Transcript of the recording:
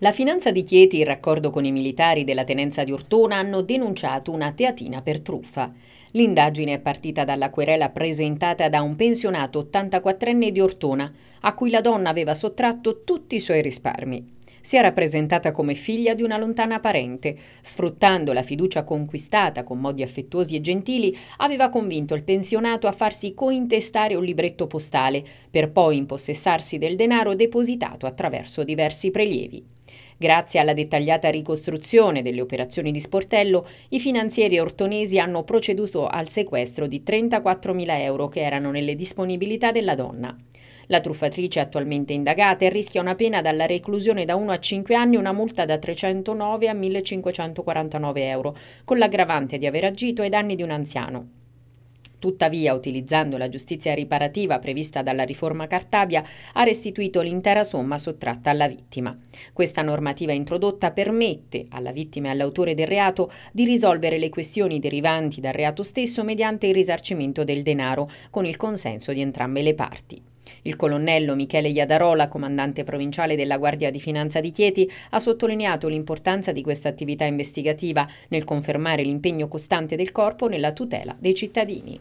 La finanza di Chieti, in raccordo con i militari della tenenza di Ortona, hanno denunciato una teatina per truffa. L'indagine è partita dalla querela presentata da un pensionato 84enne di Ortona, a cui la donna aveva sottratto tutti i suoi risparmi si era presentata come figlia di una lontana parente. Sfruttando la fiducia conquistata con modi affettuosi e gentili, aveva convinto il pensionato a farsi cointestare un libretto postale, per poi impossessarsi del denaro depositato attraverso diversi prelievi. Grazie alla dettagliata ricostruzione delle operazioni di sportello, i finanzieri ortonesi hanno proceduto al sequestro di 34.000 euro che erano nelle disponibilità della donna. La truffatrice attualmente indagata rischia una pena dalla reclusione da 1 a 5 anni e una multa da 309 a 1.549 euro, con l'aggravante di aver agito ai danni di un anziano. Tuttavia, utilizzando la giustizia riparativa prevista dalla riforma Cartabia, ha restituito l'intera somma sottratta alla vittima. Questa normativa introdotta permette alla vittima e all'autore del reato di risolvere le questioni derivanti dal reato stesso mediante il risarcimento del denaro, con il consenso di entrambe le parti. Il colonnello Michele Iadarola, comandante provinciale della Guardia di Finanza di Chieti, ha sottolineato l'importanza di questa attività investigativa nel confermare l'impegno costante del corpo nella tutela dei cittadini.